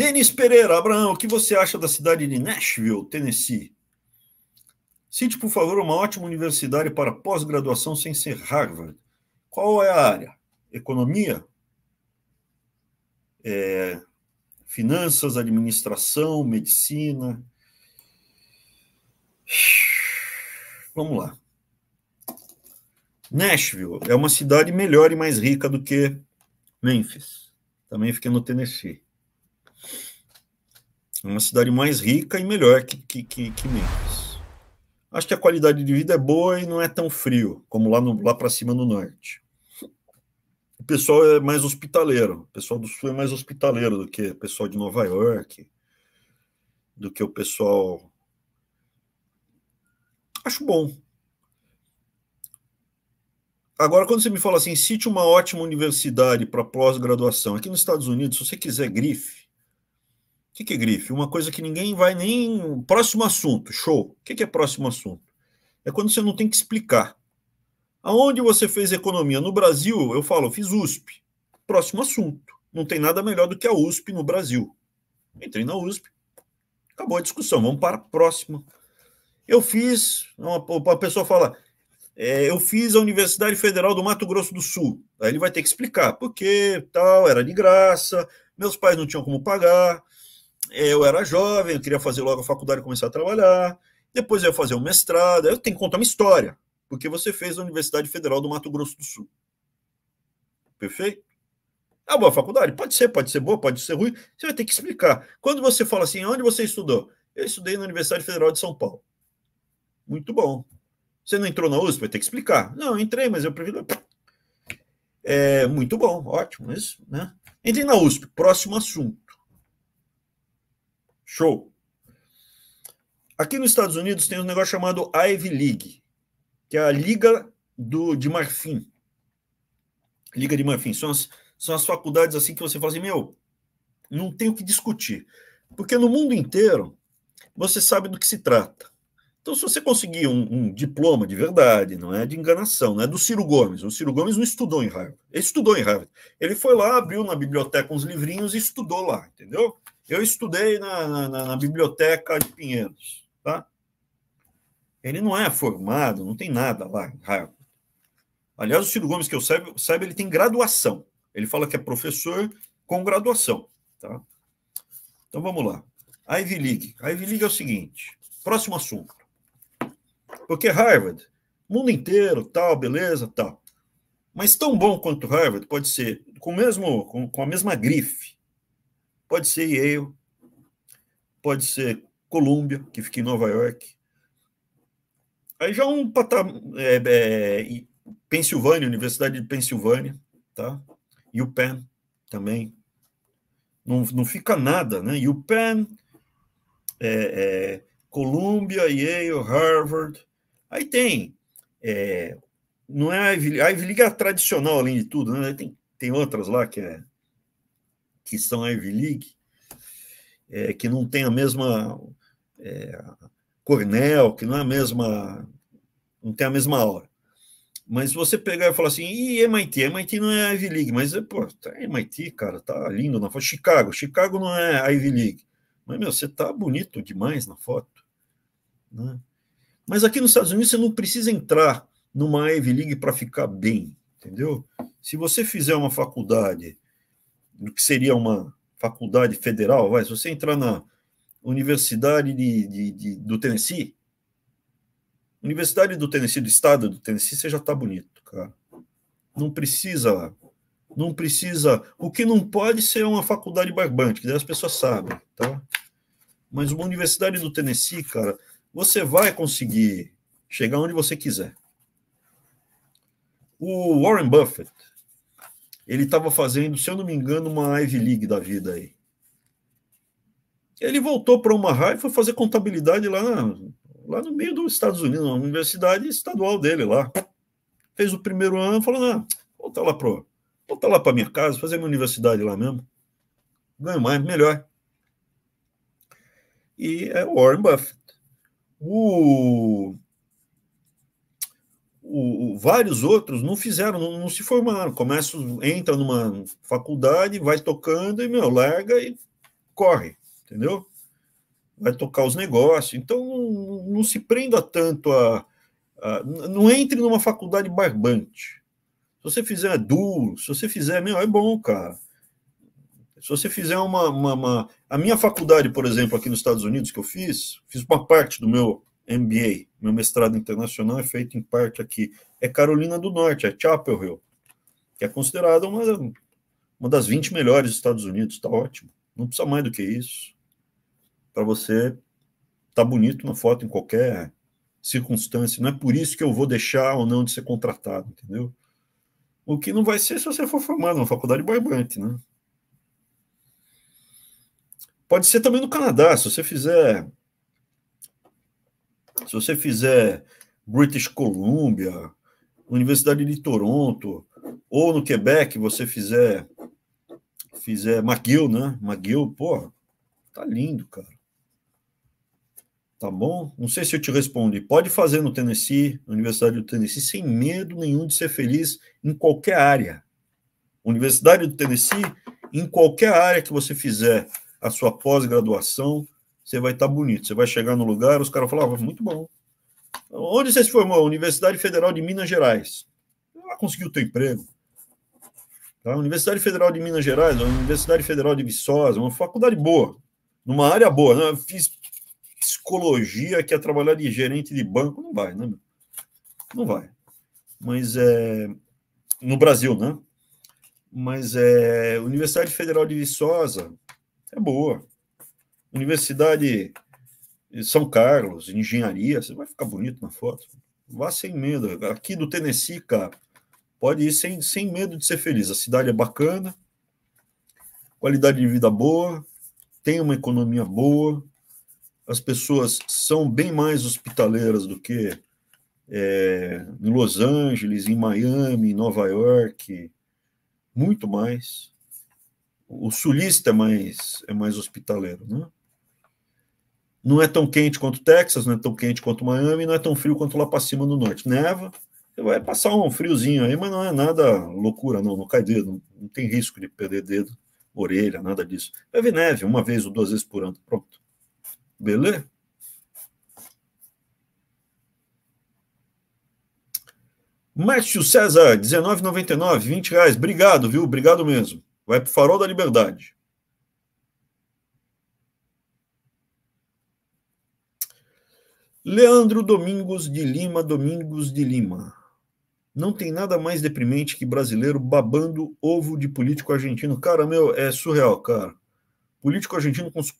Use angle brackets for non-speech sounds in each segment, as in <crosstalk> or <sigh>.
Denis Pereira, Abraão, o que você acha da cidade de Nashville, Tennessee? Cite, por favor, uma ótima universidade para pós-graduação sem ser Harvard. Qual é a área? Economia? É, finanças, administração, medicina? Vamos lá. Nashville é uma cidade melhor e mais rica do que Memphis. Também fica no Tennessee. É uma cidade mais rica e melhor que, que, que, que Acho que a qualidade de vida é boa e não é tão frio como lá, no, lá para cima no norte. O pessoal é mais hospitaleiro. O pessoal do sul é mais hospitaleiro do que o pessoal de Nova York, do que o pessoal. Acho bom. Agora, quando você me fala assim, cite uma ótima universidade para pós-graduação. Aqui nos Estados Unidos, se você quiser grife, que, que é grife? Uma coisa que ninguém vai nem. Próximo assunto, show. O que, que é próximo assunto? É quando você não tem que explicar. Aonde você fez economia? No Brasil, eu falo, eu fiz USP. Próximo assunto. Não tem nada melhor do que a USP no Brasil. Entrei na USP, acabou a discussão, vamos para a próxima. Eu fiz, uma, uma pessoa fala, é, eu fiz a Universidade Federal do Mato Grosso do Sul. Aí ele vai ter que explicar por que tal, era de graça, meus pais não tinham como pagar, eu era jovem, eu queria fazer logo a faculdade e começar a trabalhar, depois eu ia fazer um mestrado, eu tenho que contar uma história, porque você fez a Universidade Federal do Mato Grosso do Sul. Perfeito? É uma boa faculdade? Pode ser, pode ser boa, pode ser ruim, você vai ter que explicar. Quando você fala assim, onde você estudou? Eu estudei na Universidade Federal de São Paulo. Muito bom. Você não entrou na USP? Vai ter que explicar. Não, entrei, mas eu prefiro... É, muito bom, ótimo, isso, né? Entrei na USP, próximo assunto. Show. Aqui nos Estados Unidos tem um negócio chamado Ivy League, que é a Liga do, de Marfim. Liga de Marfim. São as, são as faculdades assim que você fala assim, meu, não tem o que discutir. Porque no mundo inteiro, você sabe do que se trata. Então, se você conseguir um, um, diploma de verdade, não é de enganação, não é do Ciro Gomes. O Ciro Gomes não estudou em Harvard. Ele estudou em Harvard. Ele foi lá, abriu na biblioteca uns livrinhos e estudou lá, entendeu? Eu estudei na, na, na biblioteca de Pinheiros, tá? Ele não é formado, não tem nada lá Harvard. Aliás, o Ciro Gomes, que eu saiba, saiba, ele tem graduação. Ele fala que é professor com graduação, tá? Então vamos lá. A Ivy League. A Ivy League é o seguinte, próximo assunto. Porque Harvard, mundo inteiro, tal, beleza, tal. Mas tão bom quanto Harvard pode ser com, mesmo, com, com a mesma grife, Pode ser Yale, pode ser Columbia, que fica em Nova York. Aí já um patamar. É, é, Pensilvânia, Universidade de Pensilvânia, tá? E o Penn também. Não, não fica nada, né? E o Penn, é, é, Columbia, Yale, Harvard. Aí tem. É, não é a Ivy, League, a Ivy League é a tradicional, além de tudo, né? Tem, tem outras lá que é que são a Ivy League, é, que não tem a mesma é, Cornell, que não é a mesma, não tem a mesma aura. Mas você pegar e falar assim, e MIT? MIT não é a Ivy League, mas, pô, tá MIT, cara, tá lindo na foto. Chicago, Chicago não é a Ivy League. Mas, meu, você tá bonito demais na foto. Né? Mas aqui nos Estados Unidos você não precisa entrar numa Ivy League para ficar bem, entendeu? Se você fizer uma faculdade do que seria uma faculdade federal, vai, se você entrar na Universidade de, de, de do Tennessee, Universidade do Tennessee, do estado do Tennessee, você já está bonito, cara. Não precisa, não precisa, o que não pode ser uma faculdade barbante, que daí as pessoas sabem, tá? Mas uma Universidade do Tennessee, cara, você vai conseguir chegar onde você quiser. O Warren Buffett, ele estava fazendo, se eu não me engano, uma Ivy League da vida aí. Ele voltou para uma raia e foi fazer contabilidade lá, lá no meio dos Estados Unidos, na universidade estadual dele lá. Fez o primeiro ano, falou: não, volta lá para volta lá para minha casa, fazer minha universidade lá mesmo. Ganho mais, melhor. E é Warren Buffett. O o, o, vários outros não fizeram, não, não se formaram. Começa, entra numa faculdade, vai tocando e, meu, larga e corre, entendeu? Vai tocar os negócios. Então, não, não se prenda tanto a, a, Não entre numa faculdade barbante. Se você fizer duro, se você fizer, meu, é bom, cara. Se você fizer uma, uma, uma, A minha faculdade, por exemplo, aqui nos Estados Unidos, que eu fiz, fiz uma parte do meu MBA, meu mestrado internacional é feito em parte aqui, é Carolina do Norte, é Chapel Hill, que é considerada uma, uma das 20 melhores dos Estados Unidos, está ótimo. Não precisa mais do que isso. Para você tá bonito na foto em qualquer circunstância. Não é por isso que eu vou deixar ou não de ser contratado, entendeu? O que não vai ser se você for formado na faculdade barbante, né? Pode ser também no Canadá, se você fizer se você fizer British Columbia, Universidade de Toronto, ou no Quebec, você fizer fizer McGill, né? McGill, porra, tá lindo, cara. Tá bom? Não sei se eu te respondi. Pode fazer no Tennessee, Universidade do Tennessee, sem medo nenhum de ser feliz em qualquer área. Universidade do Tennessee, em qualquer área que você fizer a sua pós-graduação, você vai estar tá bonito. Você vai chegar no lugar, os caras falavam, ah, muito bom. Onde você se formou? Universidade Federal de Minas Gerais. Lá conseguiu o teu emprego. Tá? Universidade Federal de Minas Gerais, Universidade Federal de Viçosa, uma faculdade boa, numa área boa. Né? Eu fiz psicologia, que é trabalhar de gerente de banco, não vai, né? Não vai. Mas é... No Brasil, né? Mas é... Universidade Federal de Viçosa é boa. Universidade de São Carlos, engenharia, você vai ficar bonito na foto. Vá sem medo. Aqui do Tennessee, cara, pode ir sem, sem medo de ser feliz. A cidade é bacana, qualidade de vida boa, tem uma economia boa, as pessoas são bem mais hospitaleiras do que é, em Los Angeles, em Miami, em Nova York, muito mais. O sulista é mais, é mais hospitaleiro, né? Não é tão quente quanto Texas, não é tão quente quanto Miami, não é tão frio quanto lá para cima no norte. Neva, vai passar um friozinho aí, mas não é nada loucura, não. Não cai dedo, não, tem risco de perder dedo, orelha, nada disso. Vai ver neve uma vez ou duas vezes por ano. Pronto. Beleza? Márcio César, R$19,99, 20 reais. Obrigado, viu? Obrigado mesmo. Vai para o Farol da Liberdade. Leandro Domingos de Lima, Domingos de Lima. Não tem nada mais deprimente que brasileiro babando ovo de político argentino. Cara, meu, é surreal, cara. Político argentino cons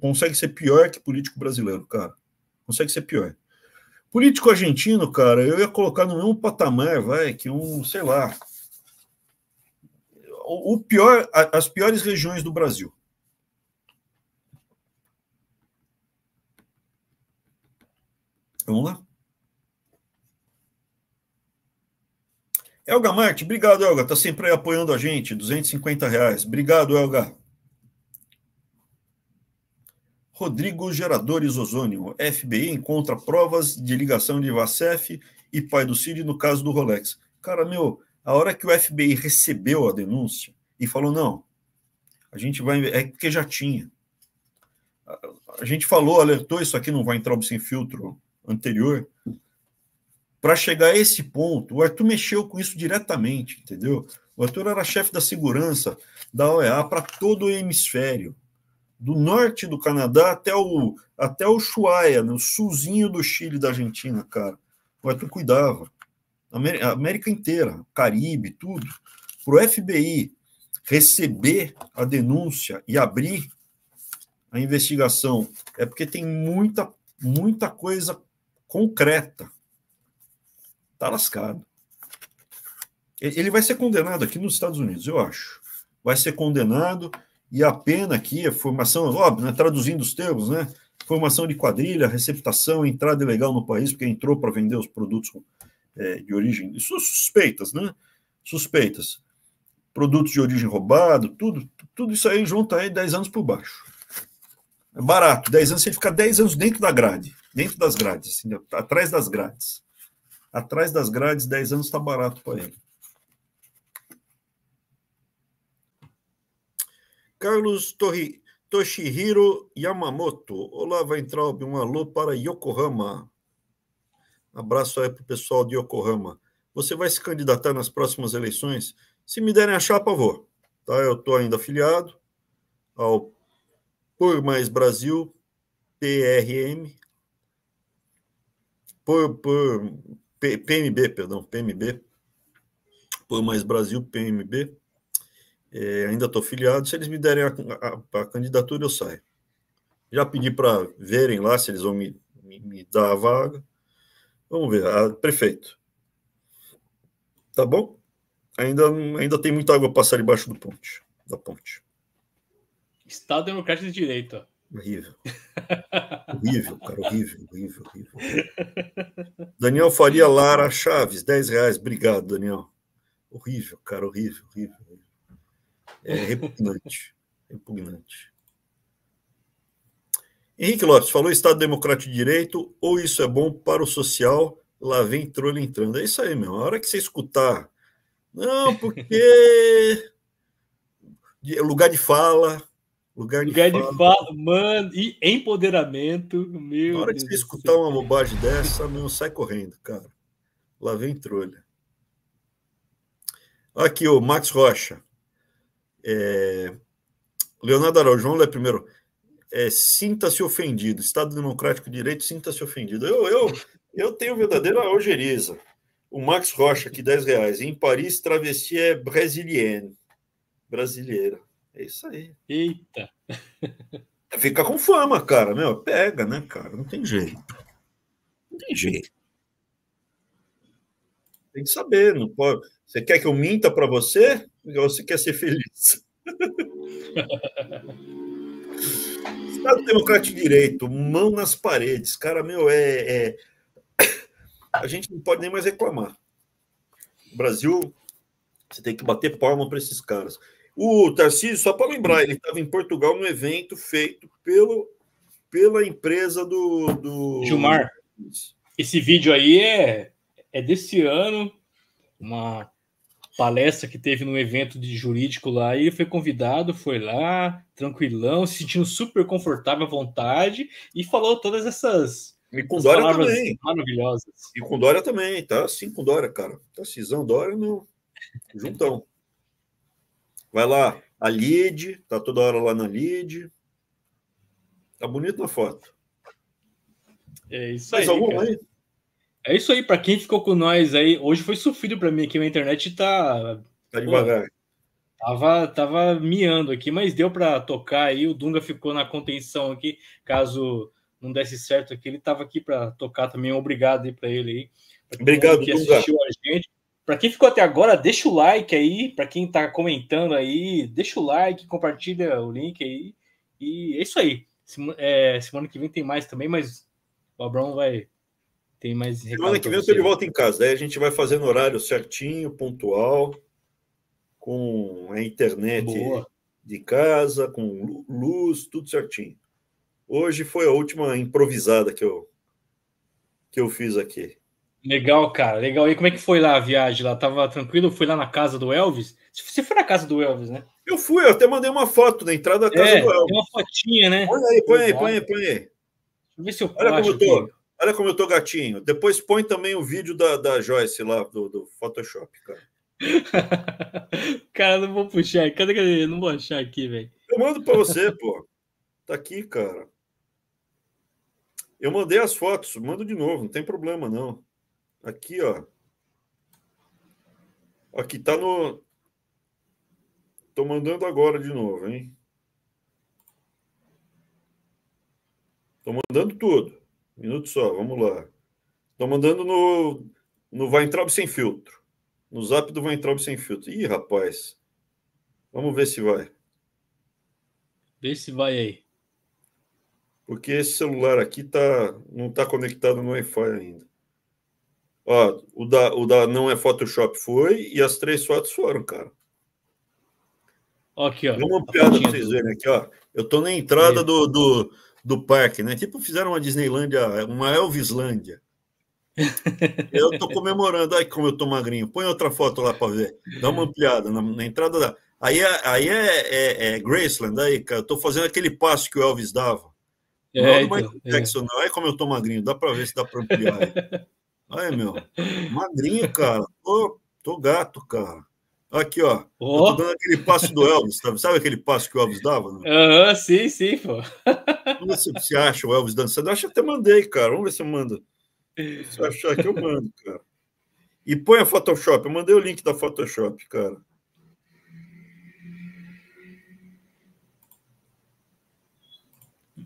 consegue ser pior que político brasileiro, cara. Consegue ser pior. Político argentino, cara, eu ia colocar no mesmo patamar, vai, que um, sei lá. O pior, as piores regiões do Brasil. Vamos lá. Elga Marte, obrigado, Elga. Está sempre aí apoiando a gente. 250 reais. Obrigado, Elga. Rodrigo Geradores Ozônio. FBI encontra provas de ligação de Vacef e pai do Cid no caso do Rolex. Cara, meu, a hora que o FBI recebeu a denúncia e falou, não, a gente vai... É porque já tinha. A, gente falou, alertou, isso aqui não vai entrar sem filtro anterior. Para chegar a esse ponto, o Arthur mexeu com isso diretamente, entendeu? O Arthur era chefe da segurança da OEA para todo o hemisfério, do norte do Canadá até o até o Ushuaia, no sulzinho do Chile da Argentina, cara. O Arthur cuidava. A América inteira, Caribe, tudo. Para o FBI receber a denúncia e abrir a investigação, é porque tem muita, muita coisa concreta, está lascado. Ele vai ser condenado aqui nos Estados Unidos, eu acho. Vai ser condenado e a pena aqui, a formação, óbvio, né, traduzindo os termos, né? Formação de quadrilha, receptação, entrada ilegal no país, porque entrou para vender os produtos é, de origem. Isso suspeitas, né? Suspeitas. Produtos de origem roubado, tudo, tudo isso aí junta aí 10 anos por baixo. É barato, 10 anos, você fica 10 anos dentro da grade. Dentro das grades, assim, atrás das grades. Atrás das grades, 10 anos está barato para ele. Carlos Torri, Toshihiro Yamamoto. Olá, vai entrar um alô para Yokohama. Abraço aí para o pessoal de Yokohama. Você vai se candidatar nas próximas eleições? Se me derem a chapa, vou. Tá? Eu estou ainda afiliado ao Por Mais Brasil, PRM por, por PMB, perdão, PMB, por Mais Brasil, PMB, é, ainda estou filiado, se eles me derem a, a, a candidatura, eu saio. Já pedi para verem lá se eles vão me, me, me dar a vaga. Vamos ver, ah, prefeito. Tá bom? Ainda, ainda tem muita água a passar debaixo do ponte, da ponte. Estado Democrático de Direito. Horrível. horrível, cara, horrível, horrível, horrível. Daniel Faria Lara Chaves, 10 reais. Obrigado, Daniel. Horrível, cara, horrível, horrível. É repugnante, repugnante. Henrique Lopes falou Estado Democrático de Direito, ou isso é bom para o social, lá vem trolha entrando. É isso aí, meu. A hora que você escutar, não, porque <laughs> lugar de fala, Lugar de, Lugar fala. de fala, mano, e empoderamento, meu. Na hora Deus você Deus escutar Deus. uma bobagem dessa, meu, sai correndo, cara. Lá vem trolha. Aqui, o Max Rocha. É... Leonardo Araújo, vamos ler primeiro. É, sinta-se ofendido. Estado Democrático de Direito, sinta-se ofendido. Eu, eu, eu tenho verdadeira algeriza. O Max Rocha, aqui, 10 reais. Em Paris, travesti é brasilienne. Brasileira. É isso aí. Eita! Fica com fama, cara, meu. Pega, né, cara? Não tem jeito. Não tem jeito. Tem que saber, não pode. Você quer que eu minta para você? Ou você quer ser feliz? <laughs> Estado Democrático de Direito, mão nas paredes. Cara, meu, é, é, A gente não pode nem mais reclamar. O Brasil, você tem que bater palma para esses caras. O Tarcísio, só para lembrar, ele estava em Portugal num evento feito pelo, pela empresa do, do. Gilmar, esse vídeo aí é, é desse ano, uma palestra que teve num evento de jurídico lá, e ele foi convidado, foi lá, tranquilão, se sentindo super confortável à vontade, e falou todas essas. E com Dória também. Maravilhosas. E com Dória também, tá? Sim, com Dória, cara. Tá cisão, Dória não. Juntão. Vai lá, a lead, tá toda hora lá na lead. Tá bonito na foto. É isso Mais aí. Alguma aí? É isso aí, para quem ficou com nós aí. Hoje foi sofrido para mim aqui, a internet tá. Tá devagar. tava, tava miando aqui, mas deu para tocar aí. O Dunga ficou na contenção aqui, caso não desse certo aqui. Ele tava aqui para tocar também. Obrigado aí para ele aí. Obrigado, que Dunga. assistiu a gente. Para quem ficou até agora, deixa o like aí. Para quem está comentando aí, deixa o like, compartilha o link aí. E é isso aí. Semana, é, semana que vem tem mais também, mas o Abrão vai. Tem mais. Semana que vem eu estou de volta em casa. Aí a gente vai fazendo horário certinho, pontual, com a internet Boa. de casa, com luz, tudo certinho. Hoje foi a última improvisada que eu, que eu fiz aqui. Legal, cara, legal. E como é que foi lá a viagem? Lá tava tranquilo? Fui lá na casa do Elvis? Você foi na casa do Elvis, né? Eu fui, eu até mandei uma foto na entrada da casa é, do Elvis. uma fotinha, né? Olha aí, põe aí, põe aí, põe aí. Deixa eu ver se eu Olha como eu tô. Aqui. Olha como eu tô gatinho. Depois põe também o vídeo da, da Joyce lá do, do Photoshop, cara. <laughs> cara, não vou puxar. Cadê eu não vou achar aqui, velho? Eu mando para você, pô. Tá aqui, cara. Eu mandei as fotos, mando de novo, não tem problema não. Aqui, ó. Aqui tá no. Tô mandando agora de novo, hein? Tô mandando tudo. Minuto só, vamos lá. Tô mandando no, no Vai Entrar Sem Filtro. No zap do Vai Entrar Sem Filtro. Ih, rapaz. Vamos ver se vai. Vê se vai aí. Porque esse celular aqui tá, não tá conectado no Wi-Fi ainda. Ó, o da, o da não é Photoshop foi e as três fotos foram, cara. Aqui, ó. uma piada pra vocês verem aqui, ó. Eu tô na entrada do, do, do parque, né? Tipo, fizeram uma Disneylândia, uma Elvislândia. <laughs> eu tô comemorando. Ai, como eu tô magrinho. Põe outra foto lá para ver. Dá uma ampliada na, na entrada da. Aí, é, aí é, é, é, Graceland, aí, cara, eu tô fazendo aquele passo que o Elvis dava. É, não, é então, é. Jackson, não. Aí como eu tô magrinho, dá para ver se dá para ampliar. <laughs> Ai, meu. Magrinho, cara. Tô, tô gato, cara. Aqui, ó. Oh. dando aquele passo do Elvis, sabe? Sabe aquele passo que o Elvis dava? Ah sim, sim, pô. Vamos ver se você acha o Elvis dançando. Eu acho que até mandei, cara. Vamos ver se eu mando. Se achar que eu mando, cara. E põe a Photoshop. Eu mandei o link da Photoshop, cara.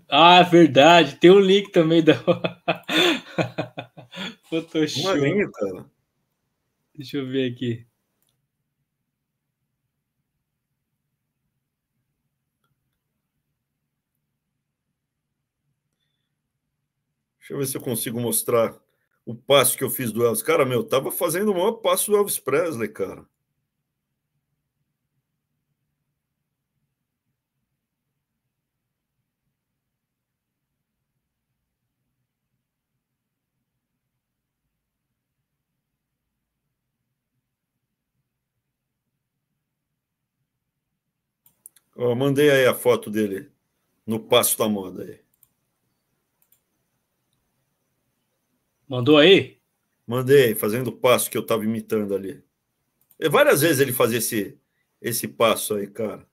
Ah, verdade. Tem um link também da. <laughs> Photoshop. Uma linha, cara. Deixa eu ver aqui. Deixa eu ver se eu consigo mostrar o passo que eu fiz do Elvis. Cara, meu, tava fazendo o maior passo do Elvis Presley, cara. Eu mandei aí a foto dele no Passo da Moda. Aí. Mandou aí? Mandei, fazendo o passo que eu estava imitando ali. E várias vezes ele fazia esse, esse passo aí, cara.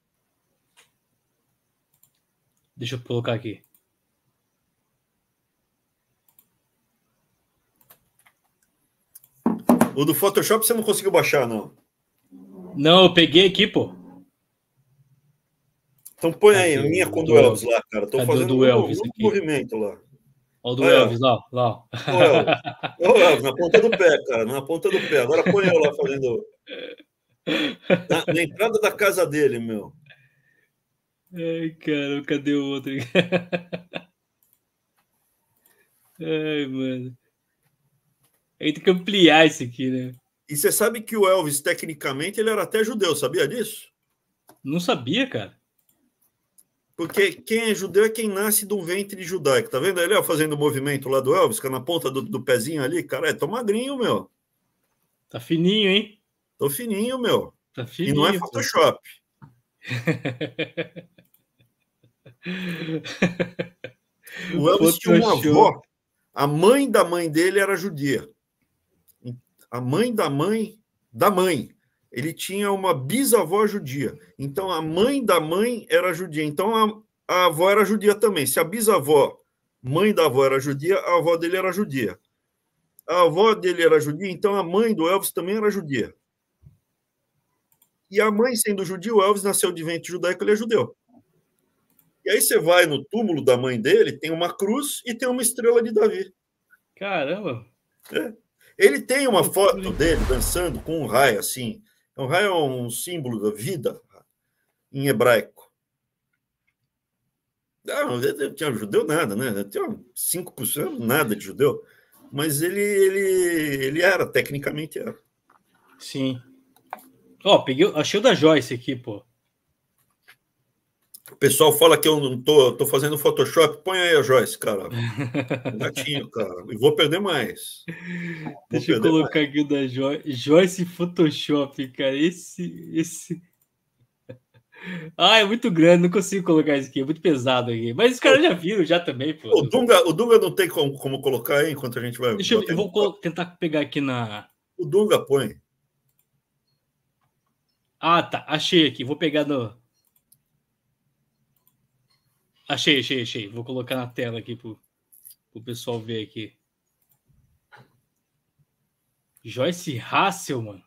Deixa eu colocar aqui. O do Photoshop você não conseguiu baixar, não? Não, eu peguei aqui, pô. Então põe aí, aqui, linha com o do Elvis, Elvis lá, cara. Tô fazendo do Elvis um, um lá. Olha o do Elvis lá, lá. Olha o Elvis, na ponta do pé, cara, na ponta do pé. Agora põe eu lá fazendo. Na, na entrada da casa dele, meu. Ai, cara, cadê o outro? <laughs> Ai, mano. gente tem que ampliar isso aqui, né? E você sabe que o Elvis, tecnicamente, ele era até judeu, sabia disso? Não sabia, cara. Porque quem é judeu é quem nasce de um ventre judaico. Tá vendo ele ó, fazendo o movimento lá do Elvis, que é na ponta do, do pezinho ali? Cara, é tão magrinho, meu. Tá fininho, hein? Tô fininho, meu. Tá fininho. E não é Photoshop. o Elvis Photoshop. tinha uma avó. A mãe da mãe dele era judia. A mãe da mãe da mãe ele tinha uma bisavó judia. Então a mãe da mãe era judia. Então a, a avó era judia também. Se a bisavó, mãe da avó era judia, a avó dele era judia. A avó dele era judia, então a mãe do Elvis também era judia. E a mãe sendo judia, o Elvis nasceu de ventre judaico, ele é judeu. E aí você vai no túmulo da mãe dele, tem uma cruz e tem uma estrela de Davi. Caramba! É. Ele tem uma foto dele dançando com um raio assim, então, raio é um símbolo da vida em hebraico. Ah, não, tinha judeu nada, né? Tinha 5% nada de judeu, mas ele, ele, ele era, tecnicamente era. Sim. Ó, oh, peguei, achei o da Joyce aqui, pô. O pessoal fala que eu não tô, tô fazendo Photoshop. Põe aí a Joyce, cara. <laughs> Gatinho, cara. E vou perder mais. Vou Deixa perder eu colocar mais. aqui o da jo Joyce Photoshop, cara. Esse, esse. <laughs> Ah, é muito grande, não consigo colocar isso aqui, é muito pesado aqui. Mas os caras já viram, já também, pô. O Dunga, o Dunga não tem como, como colocar aí enquanto a gente vai. Deixa eu, eu vou no... tentar pegar aqui na. O Dunga põe. Ah, tá. Achei aqui. Vou pegar no. Ah, achei, achei, achei. Vou colocar na tela aqui pro, pro pessoal ver aqui. Joyce mano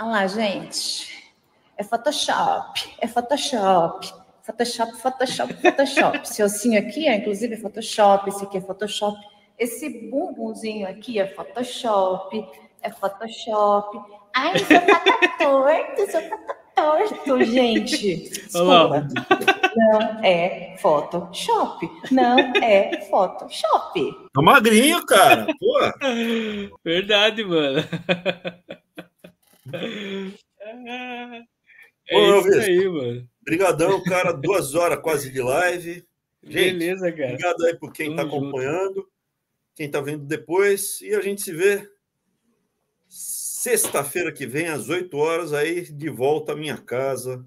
Olha lá, gente. É Photoshop, é Photoshop. Photoshop, Photoshop, Photoshop. Esse ossinho aqui é, inclusive, é Photoshop. Esse aqui é Photoshop. Esse bumbumzinho aqui é Photoshop. É Photoshop. Ai, senhor está torto, seu pata torto, gente. Desculpa. Não é Photoshop. Não é Photoshop. Tá magrinho, cara. Pô. Verdade, mano. É Ô, isso aí, mano. Obrigadão, cara. Duas horas quase de live. Gente, Beleza, cara. Obrigado aí por quem está acompanhando, junto. quem está vendo depois. E a gente se vê Sexta-feira que vem, às 8 horas, aí de volta à minha casa,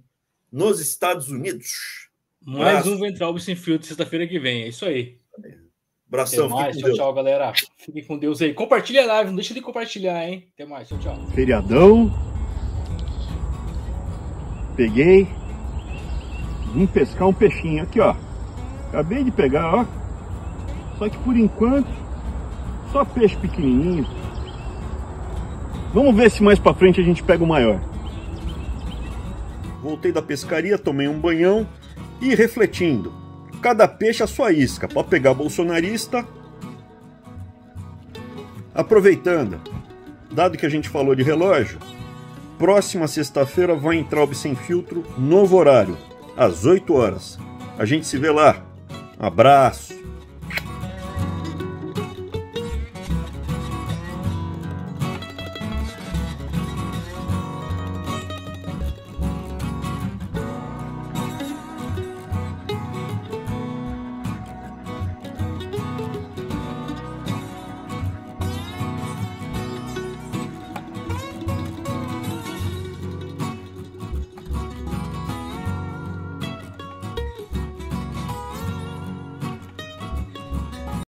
nos Estados Unidos. Mais Braço. um Ventral Sem Filtro, sexta-feira que vem. É isso aí. Abração, Até mais, tchau, tchau, galera. Fiquem com Deus aí. Compartilha a live, não deixa de compartilhar, hein? Até mais, tchau, tchau. Feriadão. Peguei. Vim pescar um peixinho aqui, ó. Acabei de pegar, ó. Só que por enquanto, só peixe pequenininho. Vamos ver se mais para frente a gente pega o maior. Voltei da pescaria, tomei um banhão e refletindo. Cada peixe a sua isca, para pegar bolsonarista. Aproveitando, dado que a gente falou de relógio, próxima sexta-feira vai entrar o Sem Filtro, novo horário, às 8 horas. A gente se vê lá. abraço.